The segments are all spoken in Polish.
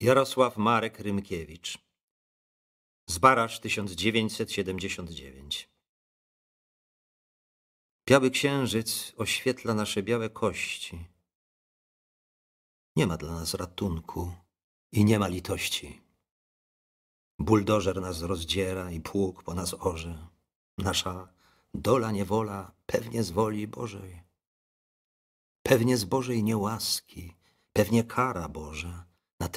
Jarosław Marek Rymkiewicz. Zbarasz 1979. Biały księżyc oświetla nasze białe kości. Nie ma dla nas ratunku i nie ma litości. Buldożer nas rozdziera i pług po nas orze. Nasza dola niewola pewnie z woli Bożej. Pewnie z Bożej niełaski, pewnie kara Boża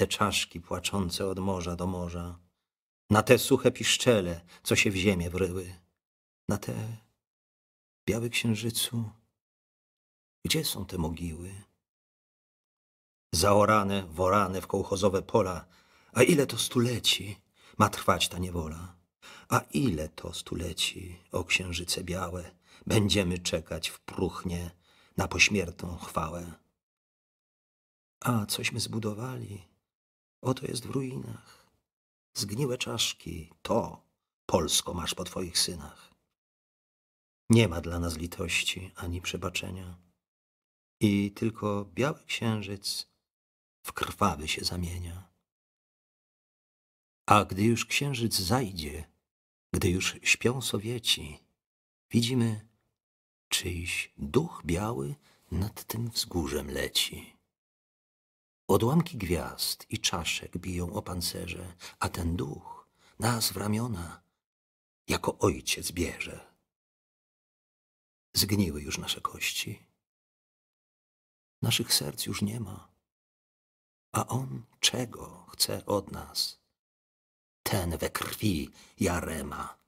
te czaszki płaczące od morza do morza, na te suche piszczele, co się w ziemię wryły, na te biały księżycu. Gdzie są te mogiły? Zaorane, worane w kołchozowe pola, a ile to stuleci ma trwać ta niewola? A ile to stuleci, o księżyce białe, będziemy czekać w próchnie na pośmiertną chwałę? A cośmy zbudowali, Oto jest w ruinach. Zgniłe czaszki, to, Polsko, masz po twoich synach. Nie ma dla nas litości ani przebaczenia. I tylko biały księżyc w krwawy się zamienia. A gdy już księżyc zajdzie, gdy już śpią Sowieci, widzimy czyjś duch biały nad tym wzgórzem leci. Odłamki gwiazd i czaszek biją o pancerze, a ten duch nas w ramiona jako ojciec bierze. Zgniły już nasze kości. Naszych serc już nie ma. A on czego chce od nas? Ten we krwi Jarema